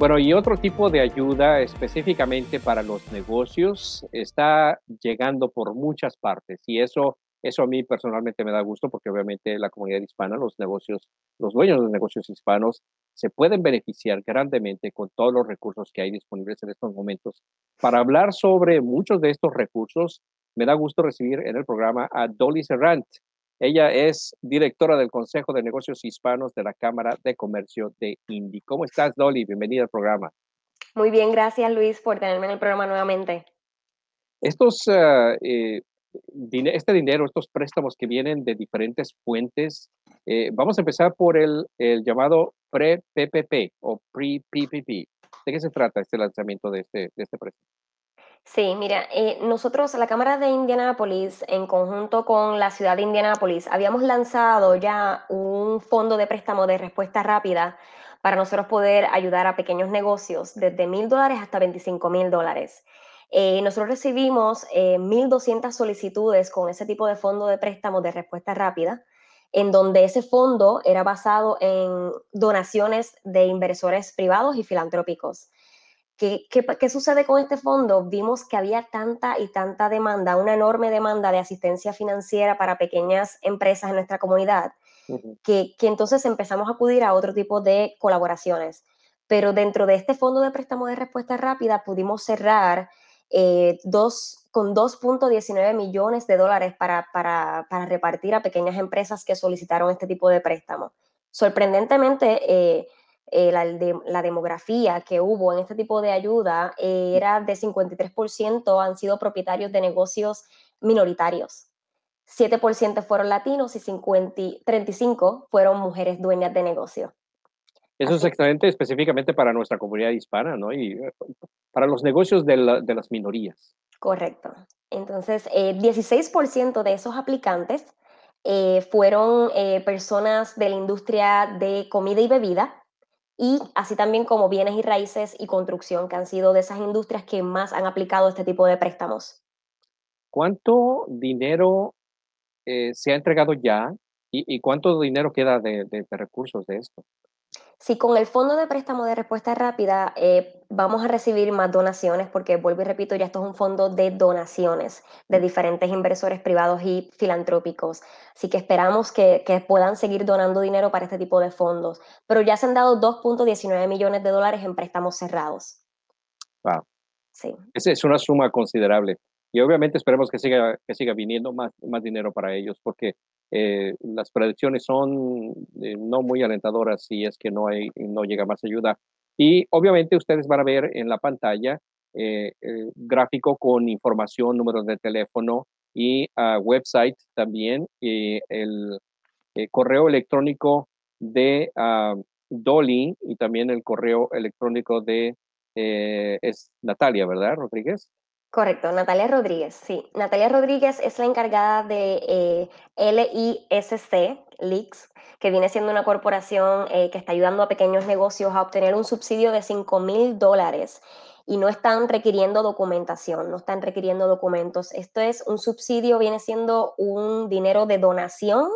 Bueno, y otro tipo de ayuda específicamente para los negocios está llegando por muchas partes y eso, eso a mí personalmente me da gusto porque obviamente la comunidad hispana, los negocios, los dueños de negocios hispanos se pueden beneficiar grandemente con todos los recursos que hay disponibles en estos momentos. Para hablar sobre muchos de estos recursos, me da gusto recibir en el programa a Dolly Serrant. Ella es directora del Consejo de Negocios Hispanos de la Cámara de Comercio de Indy. ¿Cómo estás, Dolly? Bienvenida al programa. Muy bien, gracias Luis por tenerme en el programa nuevamente. Estos, eh, eh, este dinero, estos préstamos que vienen de diferentes fuentes, eh, vamos a empezar por el, llamado pre-PPP o pre-PPP. ¿De qué se trata este lanzamiento de este, de este préstamo? Sí, mira, eh, nosotros, la Cámara de Indianápolis, en conjunto con la ciudad de Indianápolis, habíamos lanzado ya un fondo de préstamo de respuesta rápida para nosotros poder ayudar a pequeños negocios desde mil dólares hasta 25 mil dólares. Eh, nosotros recibimos eh, 1.200 solicitudes con ese tipo de fondo de préstamo de respuesta rápida, en donde ese fondo era basado en donaciones de inversores privados y filantrópicos. ¿Qué, ¿Qué, sucede con este fondo? Vimos que había tanta y tanta demanda, una enorme demanda de asistencia financiera para pequeñas empresas en nuestra comunidad, que, que, entonces empezamos a acudir a otro tipo de colaboraciones. Pero dentro de este fondo de préstamo de respuesta rápida pudimos cerrar eh, dos, con 2.19 millones de dólares para, para, para, repartir a pequeñas empresas que solicitaron este tipo de préstamo. Sorprendentemente, eh, eh, la, de, la, demografía que hubo en este tipo de ayuda eh, mm. era de 53% han sido propietarios de negocios minoritarios. 7% fueron latinos y 35 fueron mujeres dueñas de negocio Eso es excelente específicamente para nuestra comunidad hispana, ¿no? Y eh, para los negocios de, las minorías. Correcto. Entonces, eh, 16% de esos aplicantes fueron personas de la industria de comida y bebida, y así también como bienes y raíces y construcción, que han sido de esas industrias que más han aplicado este tipo de préstamos. ¿Cuánto dinero eh, se ha entregado ya y, cuánto dinero queda de, recursos de esto? Si con el fondo de préstamo de respuesta rápida eh, vamos a recibir más donaciones, porque vuelvo y repito, ya esto es un fondo de donaciones de diferentes inversores privados y filantrópicos. Así que esperamos que, puedan seguir donando dinero para este tipo de fondos. Pero ya se han dado 2.19 millones de dólares en préstamos cerrados. Wow. Sí. Esa es una suma considerable. Y obviamente esperemos que siga, que siga viniendo más, más dinero para ellos, porque eh, las predicciones son eh, no muy alentadoras si es que no, hay, no llega más ayuda. Y obviamente ustedes van a ver en la pantalla eh, gráfico con información, números de teléfono y ah, website también, y el correo electrónico de ah, Dolly y también el correo electrónico de es Natalia, ¿verdad, Rodríguez? Correcto, Natalia Rodríguez, sí. Natalia Rodríguez es la encargada de eh, LISC, LIX, que viene siendo una corporación eh, que está ayudando a pequeños negocios a obtener un subsidio de 5 mil dólares y no están requiriendo documentación, no están requiriendo documentos. Esto es un subsidio, viene siendo un dinero de donación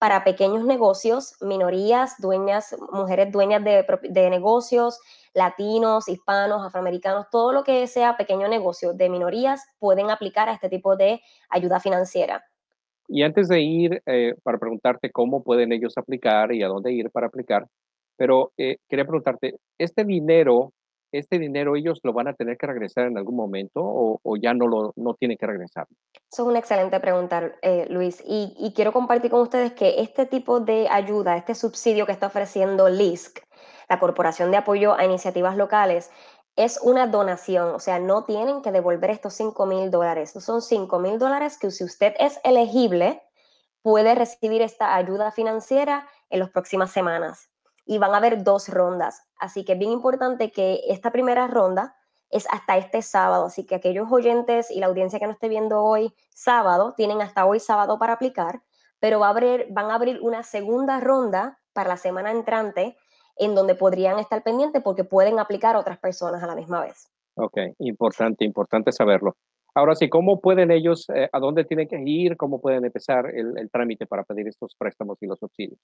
para pequeños negocios, minorías, dueñas, mujeres dueñas de negocios, latinos, hispanos, afroamericanos, todo lo que sea pequeño negocio de minorías pueden aplicar a este tipo de ayuda financiera. Y antes de ir, eh, para preguntarte cómo pueden ellos aplicar y a dónde ir para aplicar, pero eh, quería preguntarte, ¿este dinero, este dinero ellos lo van a tener que regresar en algún momento o, ya no lo tienen que regresar? Eso es una excelente pregunta, eh, Luis. Y, y, quiero compartir con ustedes que este tipo de ayuda, este subsidio que está ofreciendo LISC, la Corporación de Apoyo a Iniciativas Locales, es una donación, o sea, no tienen que devolver estos cinco mil dólares. son cinco mil dólares que si usted es elegible, puede recibir esta ayuda financiera en las próximas semanas. Y van a haber dos rondas. Así que es bien importante que esta primera ronda es hasta este sábado. Así que aquellos oyentes y la audiencia que no esté viendo hoy sábado, tienen hasta hoy sábado para aplicar, pero van a abrir una segunda ronda para la semana entrante en donde podrían estar pendientes porque pueden aplicar otras personas a la misma vez. Ok, importante, importante saberlo. Ahora sí, ¿cómo pueden ellos, eh, a dónde tienen que ir, cómo pueden empezar el, trámite para pedir estos préstamos y los subsidios?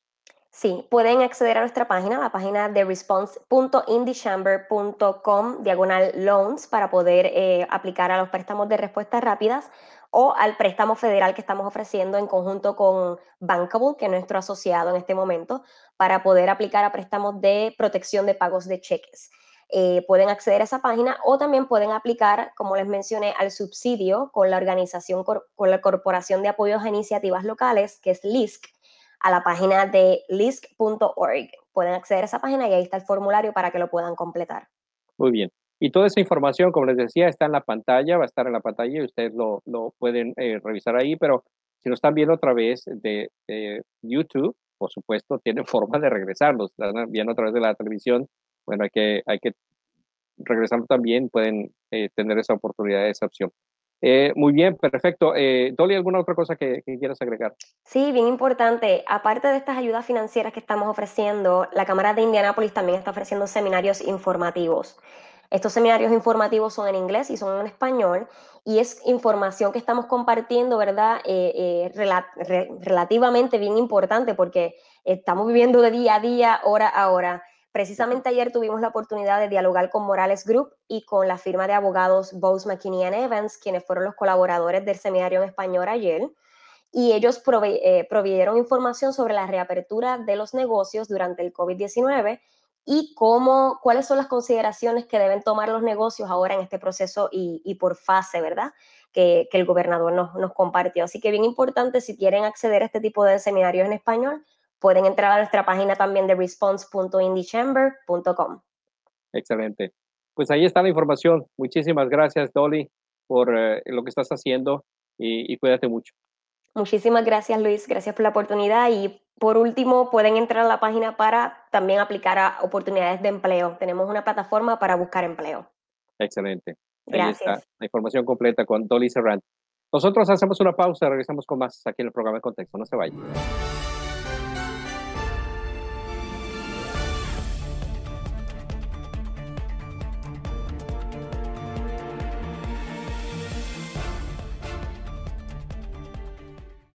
Sí, pueden acceder a nuestra página, la página de response.indichamber.com diagonal loans, para poder eh, aplicar a los préstamos de respuestas rápidas o al préstamo federal que estamos ofreciendo en conjunto con Bankable, que es nuestro asociado en este momento, para poder aplicar a préstamos de protección de pagos de cheques. Eh, pueden acceder a esa página o también pueden aplicar, como les mencioné, al subsidio con la organización, con la Corporación de Apoyos a Iniciativas Locales, que es LISC, a la página de lisc.org. Pueden acceder a esa página y ahí está el formulario para que lo puedan completar. Muy bien. Y toda esa información, como les decía, está en la pantalla, va a estar en la pantalla y ustedes lo, lo pueden eh, revisar ahí, pero si lo están viendo otra vez de, YouTube, por supuesto, tienen forma de regresarlos. Están viendo a través de la televisión, bueno, hay que, hay que regresando también, pueden eh, tener esa oportunidad, esa opción. Eh, muy bien, perfecto. Eh, Dolly, ¿alguna otra cosa que, quieras agregar? Sí, bien importante. Aparte de estas ayudas financieras que estamos ofreciendo, la Cámara de Indianápolis también está ofreciendo seminarios informativos. Estos seminarios informativos son en inglés y son en español y es información que estamos compartiendo, ¿verdad? Eh, relativamente bien importante porque estamos viviendo de día a día, hora a hora Precisamente ayer tuvimos la oportunidad de dialogar con Morales Group y con la firma de abogados Bose, McKinney Evans, quienes fueron los colaboradores del seminario en español ayer, y ellos prove eh, información sobre la reapertura de los negocios durante el COVID-19 y cómo, cuáles son las consideraciones que deben tomar los negocios ahora en este proceso y, por fase, ¿verdad? Que, el gobernador nos, compartió. Así que bien importante, si quieren acceder a este tipo de seminarios en español, pueden entrar a nuestra página también de response.indichamber.com Excelente. Pues ahí está la información. Muchísimas gracias, Dolly, por eh, lo que estás haciendo y, cuídate mucho. Muchísimas gracias, Luis. Gracias por la oportunidad. Y por último, pueden entrar a la página para también aplicar a oportunidades de empleo. Tenemos una plataforma para buscar empleo. Excelente. Gracias. la información completa con Dolly Serrant. Nosotros hacemos una pausa, regresamos con más aquí en el programa de Contexto. No se vayan.